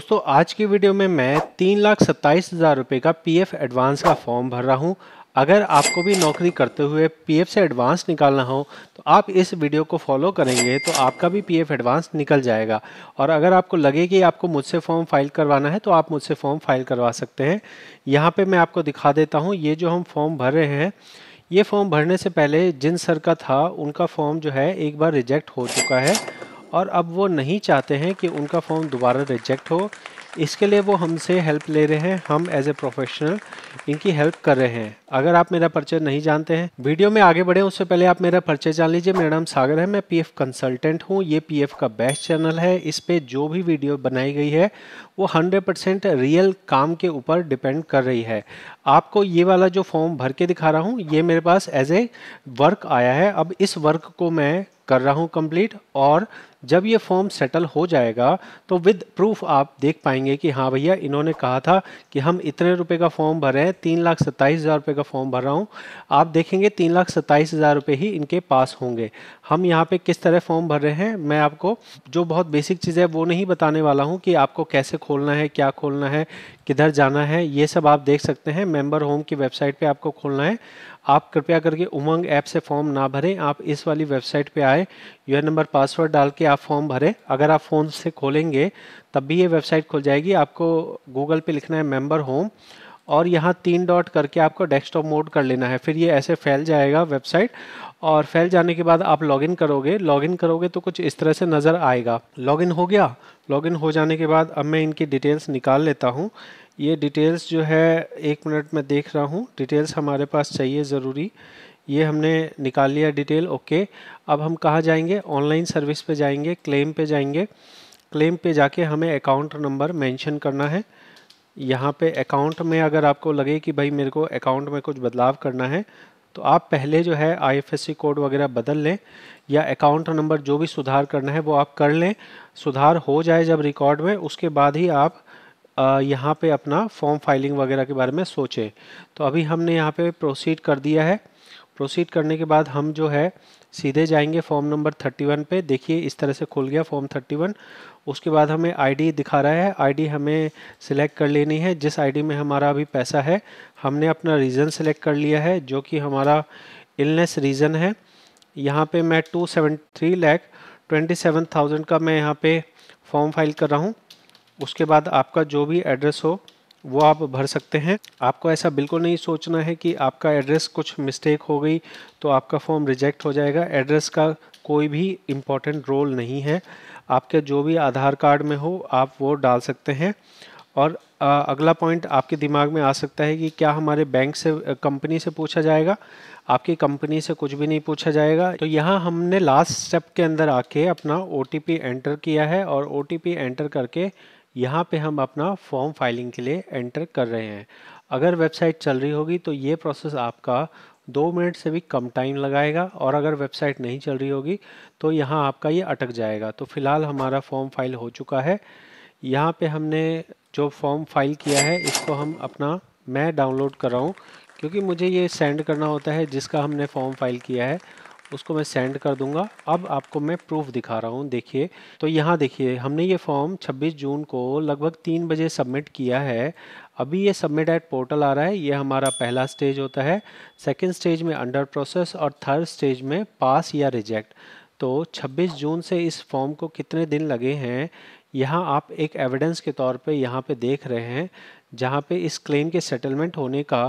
दोस्तों आज की वीडियो में मैं तीन लाख सत्ताईस हज़ार रुपये का पीएफ एडवांस का फॉर्म भर रहा हूँ अगर आपको भी नौकरी करते हुए पीएफ से एडवांस निकालना हो तो आप इस वीडियो को फॉलो करेंगे तो आपका भी पीएफ एडवांस निकल जाएगा और अगर आपको लगे कि आपको मुझसे फॉर्म फाइल करवाना है तो आप मुझसे फॉर्म फाइल करवा सकते हैं यहाँ पर मैं आपको दिखा देता हूँ ये जो हम फॉर्म भर रहे हैं ये फॉर्म भरने से पहले जिन सर का था उनका फॉर्म जो है एक बार रिजेक्ट हो चुका है और अब वो नहीं चाहते हैं कि उनका फॉर्म दोबारा रिजेक्ट हो इसके लिए वो हमसे हेल्प ले रहे हैं हम एज ए प्रोफेशनल इनकी हेल्प कर रहे हैं अगर आप मेरा परिचय नहीं जानते हैं वीडियो में आगे बढ़े उससे पहले आप मेरा परिचय जान लीजिए मेरा नाम सागर है मैं पीएफ कंसल्टेंट हूँ ये पीएफ का बेस्ट चैनल है इस पर जो भी वीडियो बनाई गई है वो 100% रियल काम के ऊपर डिपेंड कर रही है आपको ये वाला जो फॉर्म भर के दिखा रहा हूँ ये मेरे पास एज ए वर्क आया है अब इस वर्क को मैं कर रहा हूँ कंप्लीट और जब ये फॉर्म सेटल हो जाएगा तो विद प्रूफ आप देख पाएंगे कि हाँ भैया इन्होंने कहा था कि हम इतने रुपए का फॉर्म भर रहे हैं तीन लाख सत्ताईस हज़ार रुपये का फॉर्म भर रहा हूँ आप देखेंगे तीन लाख सत्ताईस हज़ार रुपये ही इनके पास होंगे हम यहाँ पे किस तरह फॉर्म भर रहे हैं मैं आपको जो बहुत बेसिक चीज़ है वो नहीं बताने वाला हूँ कि आपको कैसे खोलना है क्या खोलना है किधर जाना है ये सब आप देख सकते हैं मेम्बर होम की वेबसाइट पर आपको खोलना है आप कृपया करके उमंग ऐप से फॉर्म ना भरें आप इस वाली वेबसाइट पे आए एन नंबर पासवर्ड डाल के आप फॉर्म भरें अगर आप फ़ोन से खोलेंगे तब भी ये वेबसाइट खुल जाएगी आपको गूगल पे लिखना है मेंबर होम और यहाँ तीन डॉट करके आपको डेस्कटॉप मोड कर लेना है फिर ये ऐसे फैल जाएगा वेबसाइट और फैल जाने के बाद आप लॉगिन करोगे लॉगिन करोगे तो कुछ इस तरह से नज़र आएगा लॉगिन हो गया लॉगिन हो जाने के बाद अब मैं इनकी डिटेल्स निकाल लेता हूँ ये डिटेल्स जो है एक मिनट में देख रहा हूँ डिटेल्स हमारे पास चाहिए ज़रूरी ये हमने निकाल लिया डिटेल ओके अब हम कहाँ जाएंगे ऑनलाइन सर्विस पे जाएंगे क्लेम पे जाएंगे क्लेम पे जाके हमें अकाउंट नंबर मेंशन करना है यहाँ पे अकाउंट में अगर आपको लगे कि भाई मेरे को अकाउंट में कुछ बदलाव करना है तो आप पहले जो है आईएफएससी कोड वगैरह बदल लें या अकाउंट नंबर जो भी सुधार करना है वो आप कर लें सुधार हो जाए जब रिकॉर्ड में उसके बाद ही आप यहाँ पे अपना फॉर्म फाइलिंग वगैरह के बारे में सोचें तो अभी हमने यहाँ पे प्रोसीड कर दिया है प्रोसीड करने के बाद हम जो है सीधे जाएंगे फॉर्म नंबर 31 पे देखिए इस तरह से खुल गया फॉर्म 31 उसके बाद हमें आईडी दिखा रहा है आईडी हमें सिलेक्ट कर लेनी है जिस आईडी में हमारा अभी पैसा है हमने अपना रीज़न सेलेक्ट कर लिया है जो कि हमारा इलनेस रीज़न है यहाँ पे मैं two seven three lakh twenty seven thousand का मैं यहाँ पर फॉर्म फाइल कर रहा हूँ उसके बाद आपका जो भी एड्रेस हो वो आप भर सकते हैं आपको ऐसा बिल्कुल नहीं सोचना है कि आपका एड्रेस कुछ मिस्टेक हो गई तो आपका फॉर्म रिजेक्ट हो जाएगा एड्रेस का कोई भी इम्पॉर्टेंट रोल नहीं है आपके जो भी आधार कार्ड में हो आप वो डाल सकते हैं और अगला पॉइंट आपके दिमाग में आ सकता है कि क्या हमारे बैंक से कंपनी से पूछा जाएगा आपकी कंपनी से कुछ भी नहीं पूछा जाएगा तो यहाँ हमने लास्ट स्टेप के अंदर आके अपना ओ एंटर किया है और ओ एंटर करके यहाँ पे हम अपना फॉर्म फाइलिंग के लिए एंटर कर रहे हैं अगर वेबसाइट चल रही होगी तो ये प्रोसेस आपका दो मिनट से भी कम टाइम लगाएगा और अगर वेबसाइट नहीं चल रही होगी तो यहाँ आपका ये अटक जाएगा तो फिलहाल हमारा फॉर्म फाइल हो चुका है यहाँ पे हमने जो फॉर्म फाइल किया है इसको हम अपना मैं डाउनलोड कर रहा हूँ क्योंकि मुझे ये सेंड करना होता है जिसका हमने फॉर्म फाइल किया है उसको मैं सेंड कर दूंगा अब आपको मैं प्रूफ दिखा रहा हूँ देखिए तो यहाँ देखिए हमने ये फॉर्म 26 जून को लगभग तीन बजे सबमिट किया है अभी ये सबमिट एट पोर्टल आ रहा है ये हमारा पहला स्टेज होता है सेकेंड स्टेज में अंडर प्रोसेस और थर्ड स्टेज में पास या रिजेक्ट तो 26 जून से इस फॉर्म को कितने दिन लगे हैं यहाँ आप एक एविडेंस के तौर पे यहाँ पे देख रहे हैं जहाँ पे इस क्लेम के सेटलमेंट होने का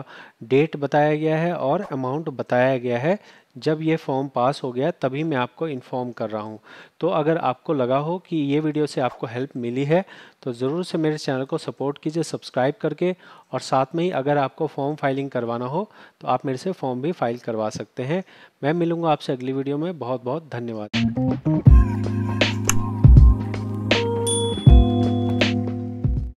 डेट बताया गया है और अमाउंट बताया गया है जब ये फॉर्म पास हो गया तभी मैं आपको इन्फॉर्म कर रहा हूँ तो अगर आपको लगा हो कि ये वीडियो से आपको हेल्प मिली है तो ज़रूर से मेरे चैनल को सपोर्ट कीजिए सब्सक्राइब करके और साथ में ही अगर आपको फॉर्म फाइलिंग करवाना हो तो आप मेरे से फॉर्म भी फाइल करवा सकते हैं मैं मिलूँगा आपसे अगली वीडियो में बहुत बहुत धन्यवाद